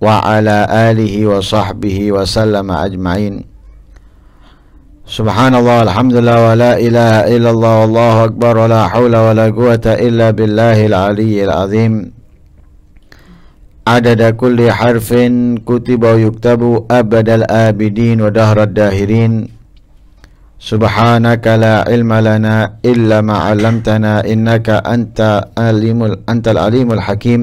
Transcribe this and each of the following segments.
وعلى آله وصحبه وسلم أجمعين سبحان الله الحمد لله ولا إله إلا الله والله أكبر ولا حول ولا قوة إلا بالله العلي العظيم عدد كل حرف كتب ويكتب أبد الآبدين ودهر الداهرين سبحانك لا علم لنا إلا ما علمتنا إنك أنت, أنت العليم الحكيم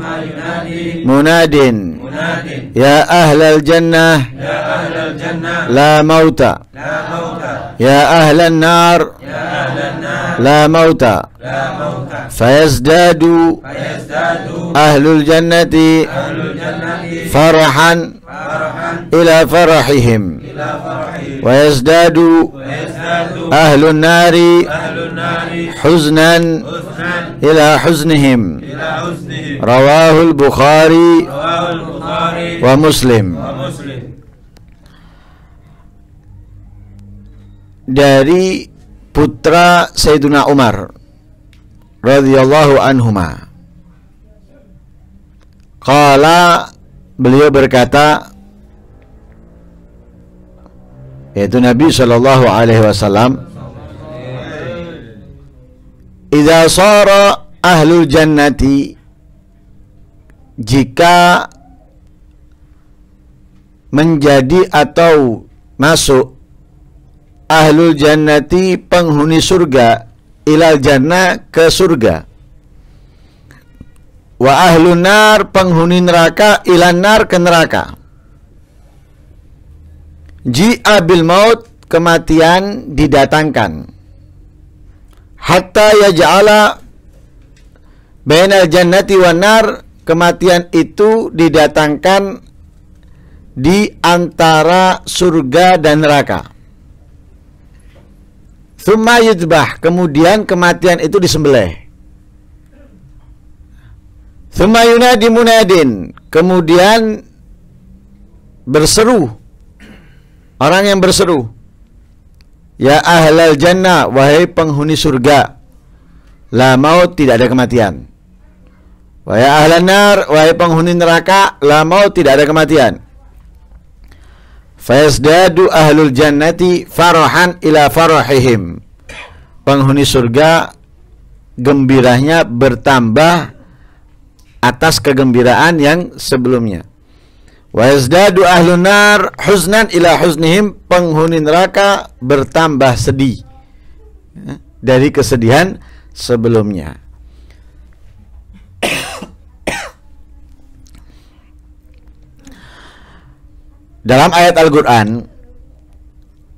مناد مناد يا أهل الجنة يا أهل الجنة لا موت لا موت يا أهل النار يا أهل النار لا موت لا موت فيزداد أهل الجنة أهل الجنة فرحا إلى فرحهم إلى فرحهم ويزداد أهل النار أهل النار حزنا إلى حزنهم إلى حزنهم Rawahul Bukhari, Muslim. Wa Muslim. Dari putra Sayyiduna Umar radhiyallahu anhuma. Qala beliau berkata yaitu Nabi sallallahu alaihi wasallam Idza sara ahlul jannati jika menjadi atau masuk ahlul jannati penghuni surga ilal jannah ke surga wa ahlun nar penghuni neraka ilan nar ke neraka jika bil maut kematian didatangkan hatta yaj'ala bainal jannati wan nar Kematian itu didatangkan di antara surga dan neraka. Sumayyubah kemudian kematian itu disembelih. Sumayuna yunadi kemudian berseru. Orang yang berseru, "Ya ahlal jannah, wahai penghuni surga, la maut tidak ada kematian." Wahai ahlan nar, wahai penghuni neraka, la tidak ada kematian. Fayazdadu ahlul jannati farohan ila farohim, Penghuni surga gembiranya bertambah atas kegembiraan yang sebelumnya. Wayazdadu ahlul nar huznan ila huznihim. Penghuni neraka bertambah sedih ya, dari kesedihan sebelumnya. Dalam ayat Al-Quran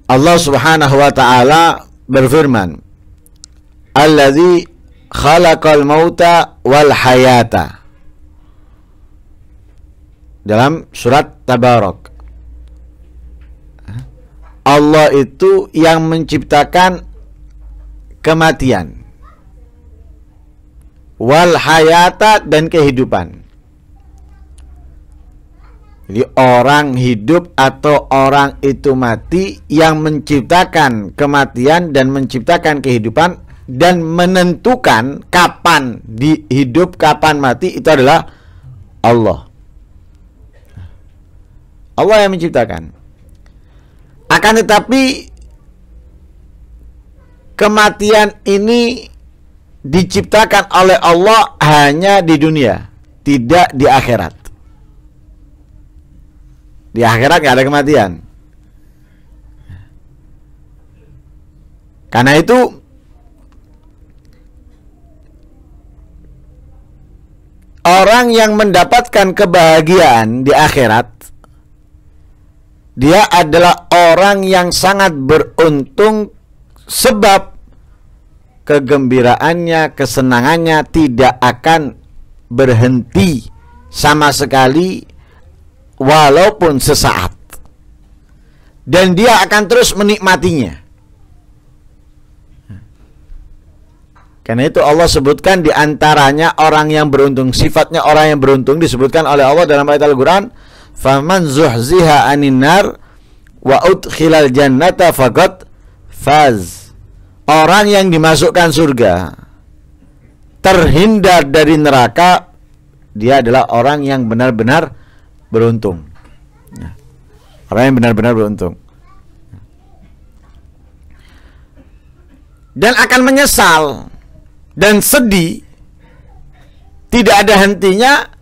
Allah subhanahu wa ta'ala berfirman Alladhi khalaqal mauta wal hayata Dalam surat Tabarok Allah itu yang menciptakan kematian wal hayata dan kehidupan jadi orang hidup atau orang itu mati yang menciptakan kematian dan menciptakan kehidupan dan menentukan kapan dihidup kapan mati itu adalah Allah. Allah yang menciptakan. Akan tetapi kematian ini diciptakan oleh Allah hanya di dunia, tidak di akhirat. Di akhirat nggak ada kematian. Karena itu orang yang mendapatkan kebahagiaan di akhirat dia adalah orang yang sangat beruntung sebab kegembiraannya, kesenangannya tidak akan berhenti sama sekali walaupun sesaat dan dia akan terus menikmatinya Karena itu Allah sebutkan di antaranya orang yang beruntung, sifatnya orang yang beruntung disebutkan oleh Allah dalam ayat Al-Qur'an, "Faman zuhziha anin nar wa udkhilal jannata faqad faz." Orang yang dimasukkan surga terhindar dari neraka dia adalah orang yang benar-benar beruntung. Ya. Orang yang benar-benar beruntung. Dan akan menyesal dan sedih tidak ada hentinya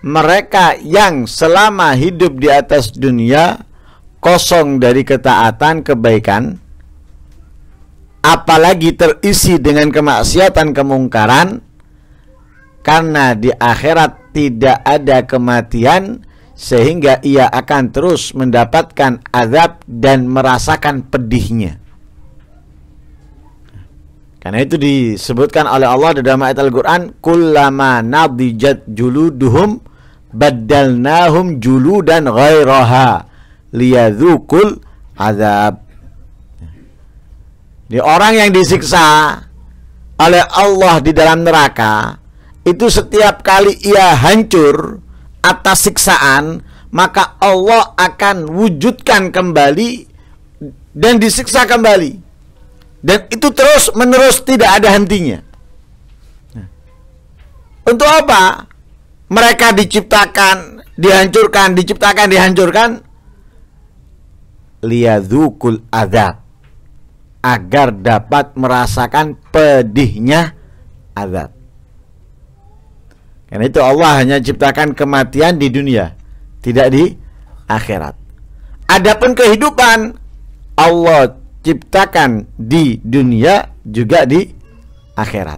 mereka yang selama hidup di atas dunia kosong dari ketaatan kebaikan apalagi terisi dengan kemaksiatan kemungkaran karena di akhirat tidak ada kematian sehingga ia akan terus mendapatkan azab dan merasakan pedihnya. Karena itu disebutkan oleh Allah dalam ayat Al-Qur'an, "Kullama nadijat juluduhum badalnahum juludan ghairaha liyadzukul azab." Di orang yang disiksa oleh Allah di dalam neraka itu setiap kali ia hancur atas siksaan, maka Allah akan wujudkan kembali dan disiksa kembali. Dan itu terus menerus tidak ada hentinya. Untuk apa? Mereka diciptakan, dihancurkan, diciptakan, dihancurkan. Liyadhukul adab. Agar dapat merasakan pedihnya adab. Karena itu Allah hanya ciptakan kematian di dunia, tidak di akhirat. Adapun kehidupan Allah ciptakan di dunia juga di akhirat.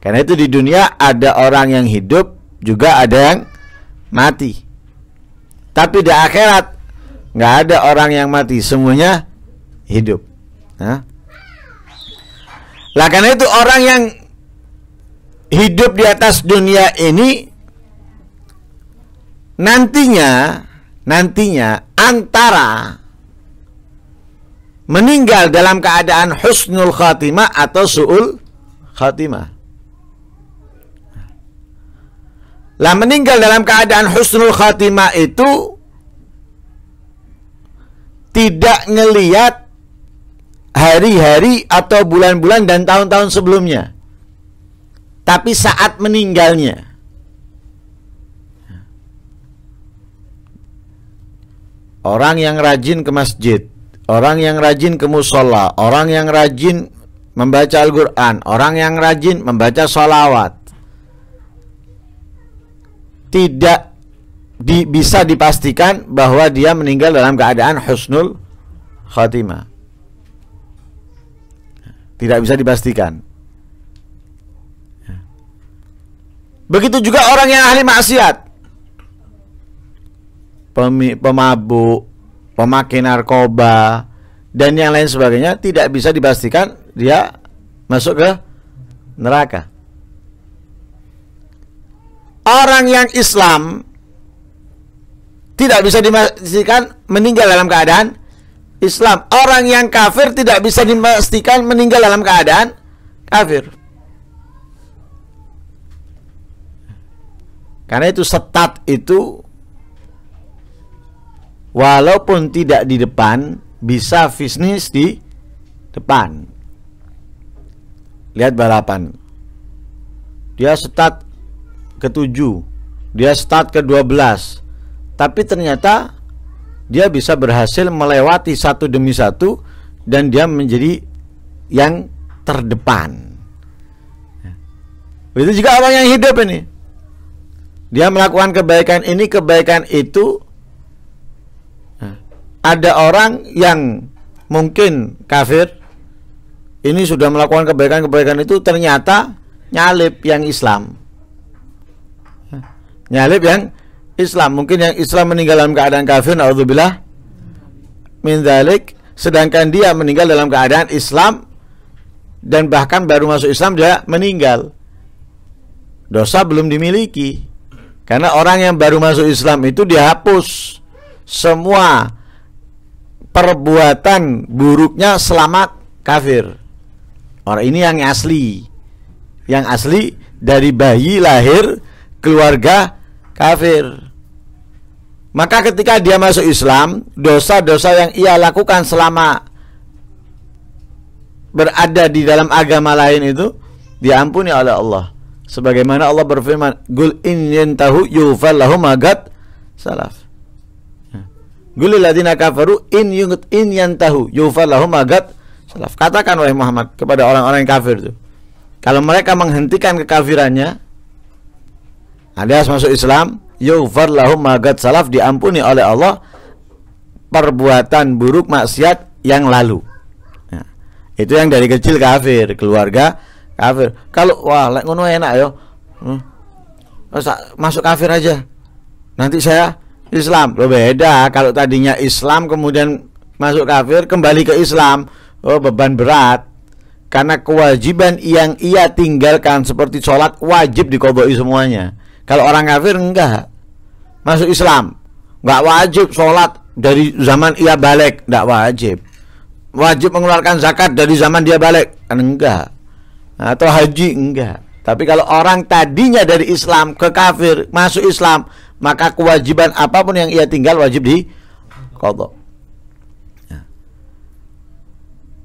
Karena itu di dunia ada orang yang hidup juga ada yang mati. Tapi di akhirat nggak ada orang yang mati, semuanya hidup. Nah. Lah karena itu orang yang hidup di atas dunia ini nantinya nantinya antara meninggal dalam keadaan husnul khatimah atau suul khatimah. Lah meninggal dalam keadaan husnul khatimah itu tidak ngeliat hari-hari atau bulan-bulan dan tahun-tahun sebelumnya tapi saat meninggalnya orang yang rajin ke masjid, orang yang rajin ke musola, orang yang rajin membaca Al-Quran, orang yang rajin membaca sholawat tidak di, bisa dipastikan bahwa dia meninggal dalam keadaan husnul khatimah. Tidak bisa dipastikan. Begitu juga orang yang ahli maksiat. Pem pemabuk, pemakai narkoba, dan yang lain sebagainya tidak bisa dipastikan dia masuk ke neraka. Orang yang Islam tidak bisa dipastikan meninggal dalam keadaan Islam. Orang yang kafir tidak bisa dipastikan meninggal dalam keadaan kafir. Karena itu setat itu walaupun tidak di depan bisa bisnis di depan. Lihat balapan. Dia start ke-7, dia start ke-12. Tapi ternyata dia bisa berhasil melewati satu demi satu dan dia menjadi yang terdepan. Ya. Itu juga orang yang hidup ini. Dia melakukan kebaikan ini, kebaikan itu. Nah, ada orang yang mungkin kafir ini sudah melakukan kebaikan-kebaikan itu ternyata nyalip yang Islam. Nah, nyalip yang Islam, mungkin yang Islam meninggal dalam keadaan kafir, naudzubillah min dzalik, sedangkan dia meninggal dalam keadaan Islam dan bahkan baru masuk Islam dia meninggal. Dosa belum dimiliki. Karena orang yang baru masuk Islam itu dihapus semua perbuatan buruknya selamat kafir. Orang ini yang asli. Yang asli dari bayi lahir keluarga kafir. Maka ketika dia masuk Islam, dosa-dosa yang ia lakukan selama berada di dalam agama lain itu diampuni oleh Allah. Sebagaimana Allah berfirman, "Gul in yantahu yufal lahum agad salaf." gul ya. ladina kafaru in yungut in yantahu yufal lahum agad salaf. Katakan oleh Muhammad kepada orang-orang yang kafir itu. Kalau mereka menghentikan kekafirannya, alias masuk Islam, yufar lahum agad salaf diampuni oleh Allah perbuatan buruk maksiat yang lalu. Ya. itu yang dari kecil kafir, keluarga kafir kalau wah lek ngono enak yo ya. hmm. masuk kafir aja nanti saya Islam lo beda kalau tadinya Islam kemudian masuk kafir kembali ke Islam oh beban berat karena kewajiban yang ia tinggalkan seperti sholat wajib dikoboi semuanya kalau orang kafir enggak masuk Islam enggak wajib sholat dari zaman ia balik enggak wajib wajib mengeluarkan zakat dari zaman dia balik kan enggak atau haji enggak. Tapi kalau orang tadinya dari Islam ke kafir masuk Islam, maka kewajiban apapun yang ia tinggal wajib di kodok. Ya.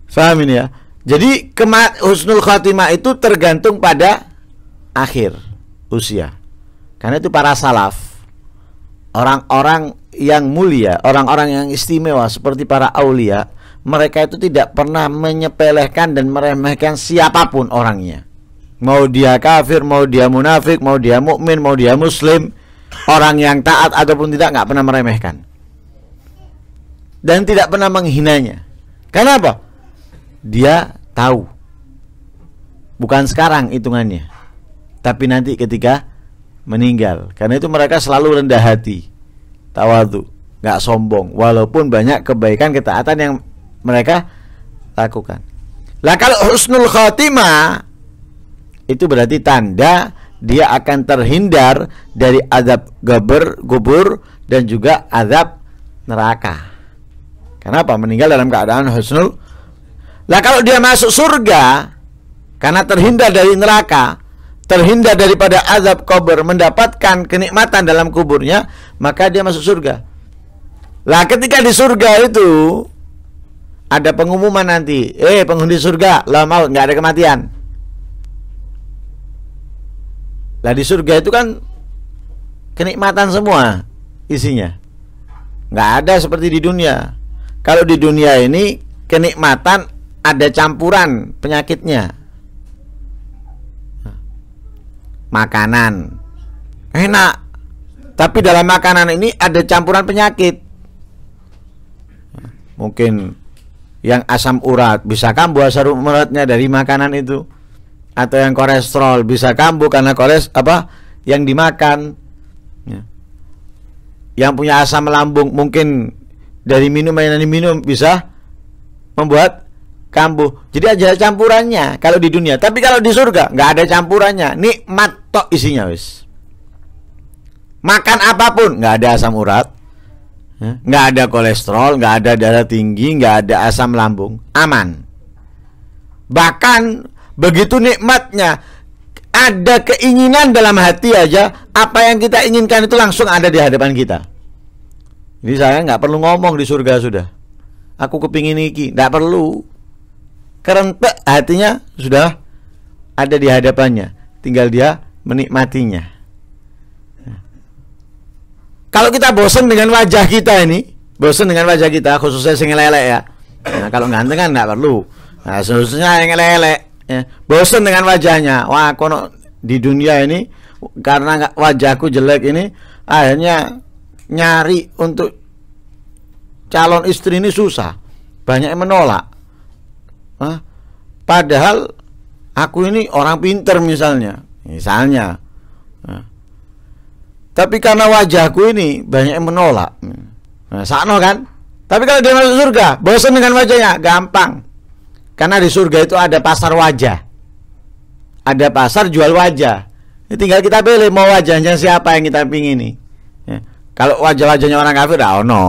Faham ini ya? Jadi kemat husnul khatimah itu tergantung pada akhir usia. Karena itu para salaf, orang-orang yang mulia, orang-orang yang istimewa seperti para aulia, mereka itu tidak pernah menyepelekan dan meremehkan siapapun orangnya. Mau dia kafir, mau dia munafik, mau dia mukmin, mau dia muslim, orang yang taat ataupun tidak nggak pernah meremehkan dan tidak pernah menghinanya. Karena apa? Dia tahu. Bukan sekarang hitungannya, tapi nanti ketika meninggal. Karena itu mereka selalu rendah hati, tawadu, nggak sombong, walaupun banyak kebaikan ketaatan yang mereka lakukan. Lah kalau husnul khatimah itu berarti tanda dia akan terhindar dari azab gubur, gubur dan juga azab neraka. Kenapa? Meninggal dalam keadaan husnul. Lah kalau dia masuk surga karena terhindar dari neraka, terhindar daripada azab kubur, mendapatkan kenikmatan dalam kuburnya, maka dia masuk surga. Lah ketika di surga itu ada pengumuman nanti eh penghuni surga lah mau nggak ada kematian lah di surga itu kan kenikmatan semua isinya nggak ada seperti di dunia kalau di dunia ini kenikmatan ada campuran penyakitnya makanan enak tapi dalam makanan ini ada campuran penyakit mungkin yang asam urat bisa kambuh asam uratnya dari makanan itu atau yang kolesterol bisa kambuh karena koles apa yang dimakan ya. yang punya asam lambung mungkin dari minum yang diminum bisa membuat kambuh jadi aja campurannya kalau di dunia tapi kalau di surga nggak ada campurannya nikmat tok isinya wis makan apapun nggak ada asam urat nggak ada kolesterol, nggak ada darah tinggi, nggak ada asam lambung, aman. Bahkan begitu nikmatnya ada keinginan dalam hati aja apa yang kita inginkan itu langsung ada di hadapan kita. Jadi saya nggak perlu ngomong di surga sudah. Aku kepingin iki, nggak perlu. Kerentek hatinya sudah ada di hadapannya, tinggal dia menikmatinya. Kalau kita bosen dengan wajah kita ini, bosen dengan wajah kita, khususnya sing lelek ya. Nah, kalau ganteng kan nggak perlu. Nah, khususnya yang lelek, ya. bosen dengan wajahnya. Wah, kono di dunia ini karena wajahku jelek ini, akhirnya nyari untuk calon istri ini susah banyak yang menolak Hah? padahal aku ini orang pinter misalnya misalnya tapi karena wajahku ini banyak yang menolak. Nah, sakno kan? Tapi kalau dia masuk surga, bosan dengan wajahnya, gampang. Karena di surga itu ada pasar wajah. Ada pasar jual wajah. Ini tinggal kita pilih mau wajahnya siapa yang kita pingin ini. Ya. Kalau wajah-wajahnya orang kafir, oh no,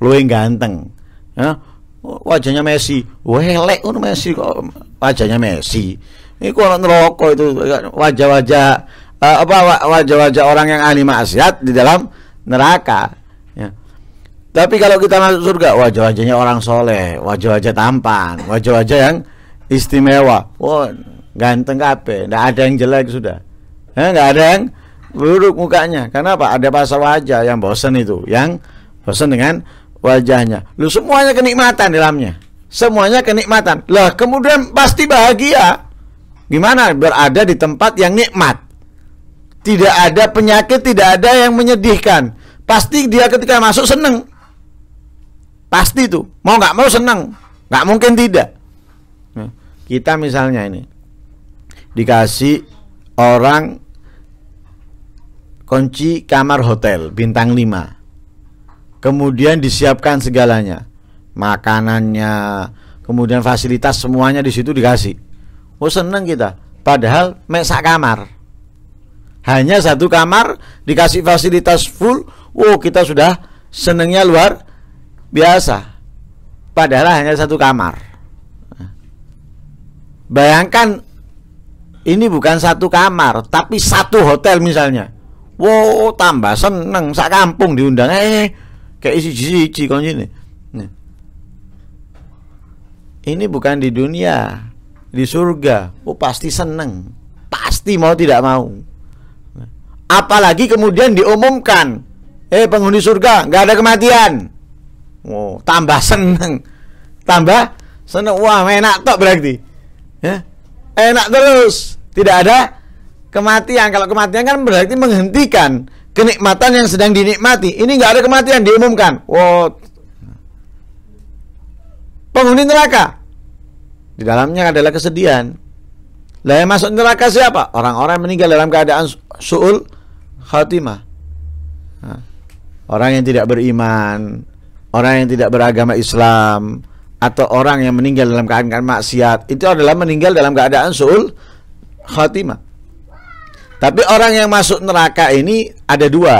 lu yang ganteng. Ya. Oh, wajahnya Messi, welek Messi kok wajahnya Messi. Ini kalau ngerokok itu wajah-wajah uh, apa wajah-wajah orang yang ahli maksiat di dalam neraka ya. tapi kalau kita masuk surga wajah-wajahnya orang soleh wajah-wajah tampan wajah-wajah yang istimewa wow ganteng kape nggak ada yang jelek sudah ya, nggak ada yang buruk mukanya karena apa ada pasal wajah yang bosen itu yang bosen dengan wajahnya lu semuanya kenikmatan di dalamnya semuanya kenikmatan lah kemudian pasti bahagia gimana berada di tempat yang nikmat tidak ada penyakit, tidak ada yang menyedihkan. Pasti dia ketika masuk seneng. Pasti itu. Mau nggak mau seneng. Nggak mungkin tidak. kita misalnya ini dikasih orang kunci kamar hotel bintang 5. Kemudian disiapkan segalanya. Makanannya, kemudian fasilitas semuanya di situ dikasih. Oh seneng kita. Padahal mesak kamar hanya satu kamar dikasih fasilitas full wow oh, kita sudah senengnya luar biasa padahal hanya satu kamar bayangkan ini bukan satu kamar tapi satu hotel misalnya wow tambah seneng sak kampung diundang eh, eh kayak isi cici kau ini ini bukan di dunia di surga oh pasti seneng pasti mau tidak mau Apalagi kemudian diumumkan, eh penghuni surga nggak ada kematian. Wow, oh, tambah seneng, tambah seneng. Wah, enak tok berarti. Ya, enak terus, tidak ada kematian. Kalau kematian kan berarti menghentikan kenikmatan yang sedang dinikmati. Ini nggak ada kematian diumumkan. Wow, penghuni neraka di dalamnya adalah kesedihan. Lah masuk neraka siapa? Orang-orang meninggal dalam keadaan su'ul khatimah. Nah, orang yang tidak beriman, orang yang tidak beragama Islam, atau orang yang meninggal dalam keadaan maksiat, itu adalah meninggal dalam keadaan suul khatimah. Tapi orang yang masuk neraka ini ada dua.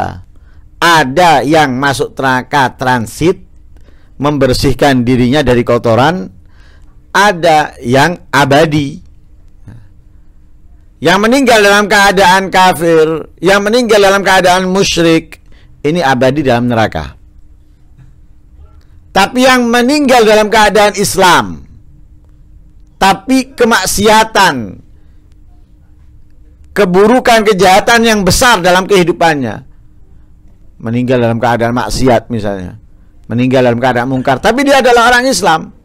Ada yang masuk neraka transit membersihkan dirinya dari kotoran, ada yang abadi yang meninggal dalam keadaan kafir, yang meninggal dalam keadaan musyrik, ini abadi dalam neraka. Tapi yang meninggal dalam keadaan Islam, tapi kemaksiatan, keburukan, kejahatan yang besar dalam kehidupannya, meninggal dalam keadaan maksiat misalnya, meninggal dalam keadaan mungkar, tapi dia adalah orang Islam,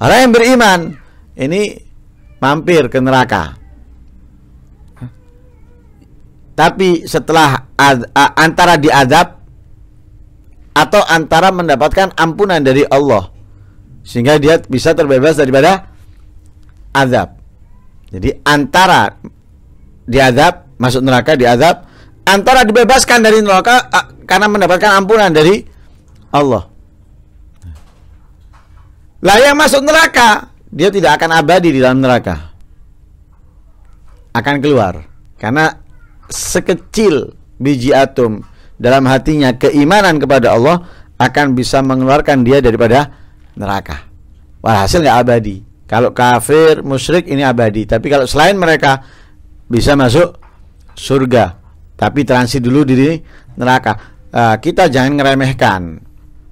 orang yang beriman, ini mampir ke neraka. Tapi setelah antara diadab atau antara mendapatkan ampunan dari Allah sehingga dia bisa terbebas daripada azab. Jadi antara diadab masuk neraka diadab antara dibebaskan dari neraka karena mendapatkan ampunan dari Allah. Lah yang masuk neraka dia tidak akan abadi di dalam neraka. Akan keluar karena sekecil biji atom dalam hatinya keimanan kepada Allah akan bisa mengeluarkan dia daripada neraka. Walhasil nggak abadi. Kalau kafir, musyrik ini abadi. Tapi kalau selain mereka bisa masuk surga, tapi transit dulu di neraka. Eh, kita jangan ngeremehkan.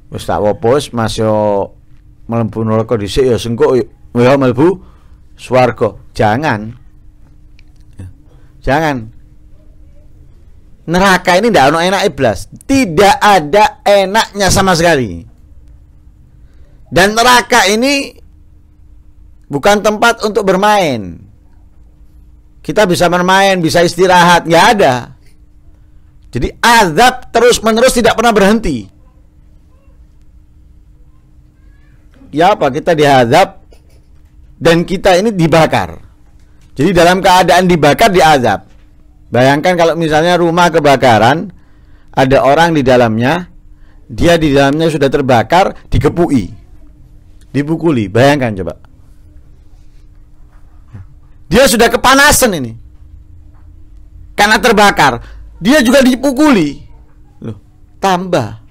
Ustaz Wopos masuk melebu neraka dhisik ya sengkok ya melbu swargo Jangan. Jangan. Neraka ini tidak ada enak iblas. Tidak ada enaknya sama sekali. Dan neraka ini bukan tempat untuk bermain. Kita bisa bermain, bisa istirahat, nggak ada. Jadi azab terus-menerus tidak pernah berhenti. Ya apa kita dihadap dan kita ini dibakar. Jadi dalam keadaan dibakar azab. Bayangkan kalau misalnya rumah kebakaran, ada orang di dalamnya, dia di dalamnya sudah terbakar, dikepui, dipukuli. Bayangkan coba. Dia sudah kepanasan ini. Karena terbakar, dia juga dipukuli. Loh, tambah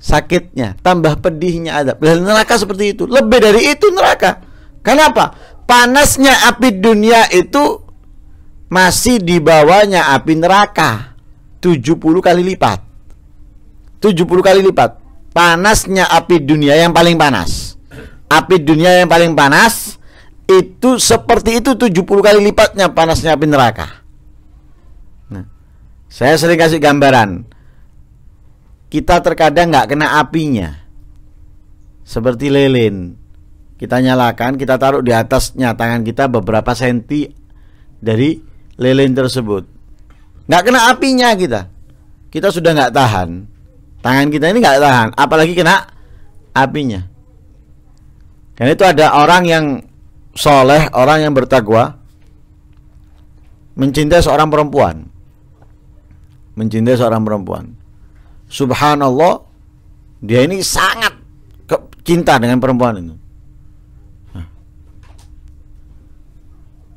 sakitnya, tambah pedihnya azab. Dan Neraka seperti itu. Lebih dari itu neraka. Kenapa? Panasnya api dunia itu masih di bawahnya api neraka 70 kali lipat. 70 kali lipat. Panasnya api dunia yang paling panas. Api dunia yang paling panas itu seperti itu 70 kali lipatnya panasnya api neraka. Nah, saya sering kasih gambaran. Kita terkadang nggak kena apinya. Seperti lilin kita nyalakan, kita taruh di atasnya tangan kita beberapa senti dari lilin tersebut. Nggak kena apinya kita. Kita sudah nggak tahan. Tangan kita ini nggak tahan, apalagi kena apinya. Karena itu ada orang yang soleh, orang yang bertakwa, mencintai seorang perempuan. Mencintai seorang perempuan. Subhanallah, dia ini sangat cinta dengan perempuan ini.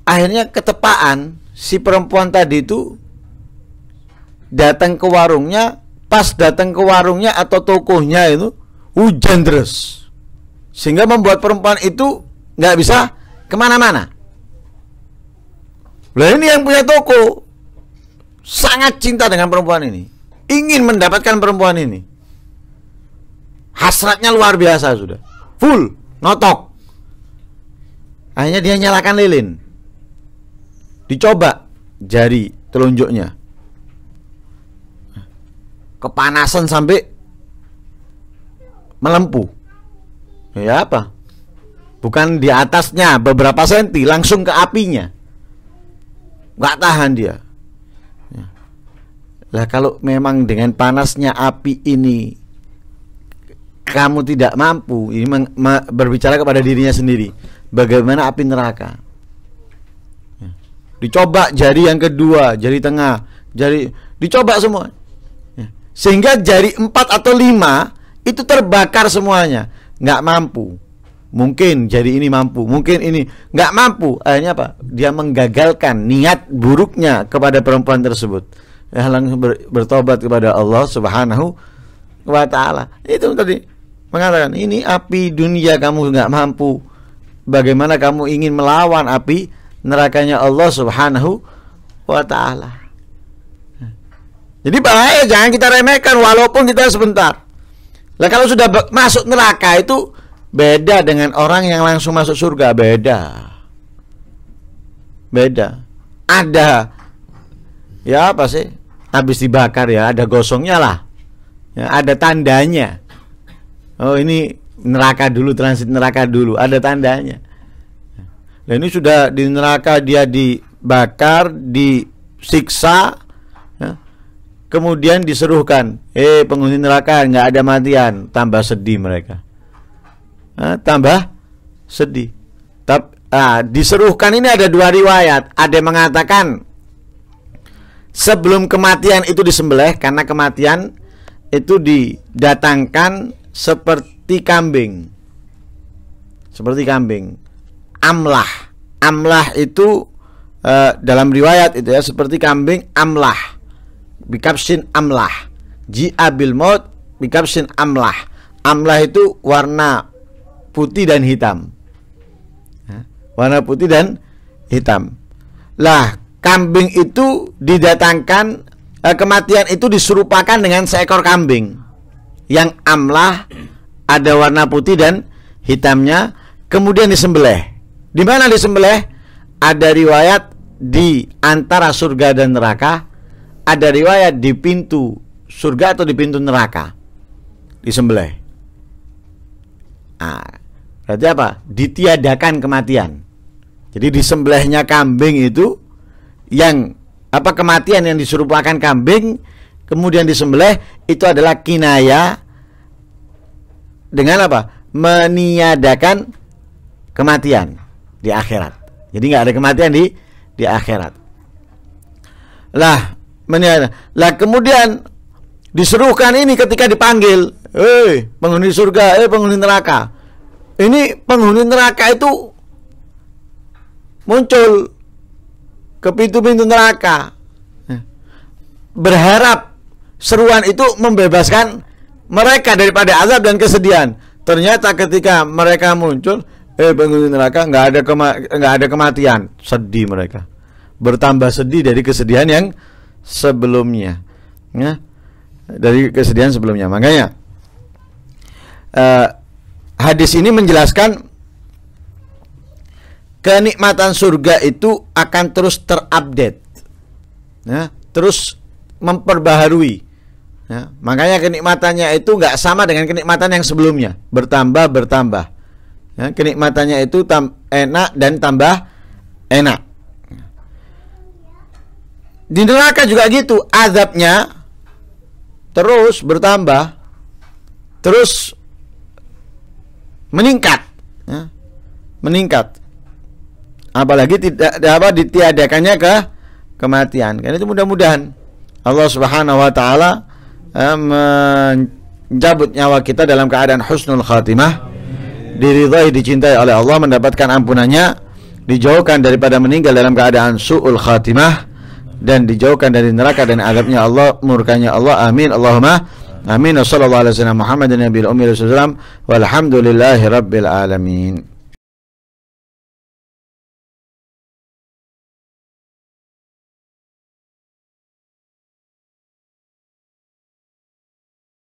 akhirnya ketepaan si perempuan tadi itu datang ke warungnya pas datang ke warungnya atau tokohnya itu hujan terus, sehingga membuat perempuan itu nggak bisa kemana-mana lah ini yang punya toko sangat cinta dengan perempuan ini ingin mendapatkan perempuan ini hasratnya luar biasa sudah full notok akhirnya dia nyalakan lilin dicoba jari telunjuknya kepanasan sampai melempuh ya apa bukan di atasnya beberapa senti langsung ke apinya nggak tahan dia ya. lah kalau memang dengan panasnya api ini kamu tidak mampu ini berbicara kepada dirinya sendiri bagaimana api neraka dicoba jari yang kedua, jari tengah, jari dicoba semua. Ya. Sehingga jari empat atau lima itu terbakar semuanya, nggak mampu. Mungkin jari ini mampu, mungkin ini nggak mampu. Akhirnya apa? Dia menggagalkan niat buruknya kepada perempuan tersebut. Ya, langsung ber, bertobat kepada Allah Subhanahu wa taala. Itu tadi mengatakan ini api dunia kamu nggak mampu. Bagaimana kamu ingin melawan api nerakanya Allah Subhanahu wa taala. Jadi bahaya jangan kita remehkan walaupun kita sebentar. Lah kalau sudah masuk neraka itu beda dengan orang yang langsung masuk surga, beda. Beda. Ada ya apa sih? Habis dibakar ya, ada gosongnya lah. Ya, ada tandanya. Oh, ini neraka dulu transit neraka dulu, ada tandanya. Nah ini sudah di neraka dia dibakar, disiksa, ya. kemudian diseruhkan, eh penghuni neraka nggak ada matian, tambah sedih mereka, nah, tambah sedih. Tapi nah, diseruhkan ini ada dua riwayat, ada yang mengatakan sebelum kematian itu disembelih karena kematian itu didatangkan seperti kambing. Seperti kambing amlah. Amlah itu uh, dalam riwayat itu ya seperti kambing amlah. Bikapsin amlah. Ji'a bil maut bikapsin amlah. Amlah itu warna putih dan hitam. Ya, warna putih dan hitam. Lah, kambing itu didatangkan eh, kematian itu diserupakan dengan seekor kambing yang amlah ada warna putih dan hitamnya kemudian disembelih di mana disembelih? Ada riwayat di antara surga dan neraka, ada riwayat di pintu surga atau di pintu neraka disembelih. Nah, berarti apa? Ditiadakan kematian. Jadi disembelihnya kambing itu yang apa kematian yang diserupakan kambing kemudian disembelih itu adalah kinaya dengan apa? Meniadakan kematian di akhirat. Jadi nggak ada kematian di di akhirat. Lah, lah kemudian diserukan ini ketika dipanggil, "Hei, penghuni surga, eh penghuni neraka." Ini penghuni neraka itu muncul ke pintu-pintu neraka. Berharap seruan itu membebaskan mereka daripada azab dan kesedihan. Ternyata ketika mereka muncul, eh penghuni neraka nggak ada nggak ada kematian sedih mereka bertambah sedih dari kesedihan yang sebelumnya ya dari kesedihan sebelumnya makanya eh, hadis ini menjelaskan kenikmatan surga itu akan terus terupdate ya terus memperbaharui ya, makanya kenikmatannya itu nggak sama dengan kenikmatan yang sebelumnya bertambah bertambah Ya, kenikmatannya itu tam enak dan tambah enak. Di neraka juga gitu, azabnya terus bertambah, terus meningkat, ya. meningkat. Apalagi tidak apa ditiadakannya ke kematian. Karena itu mudah-mudahan Allah Subhanahu Wa Taala eh, ya, mencabut nyawa kita dalam keadaan husnul khatimah diridhai dicintai oleh Allah mendapatkan ampunannya dijauhkan daripada meninggal dalam keadaan su'ul khatimah dan dijauhkan dari neraka dan azabnya Allah murkanya Allah amin Allahumma amin sallallahu alaihi wasallam Muhammadin nabiyil ummi rasulullah walhamdulillahi rabbil alamin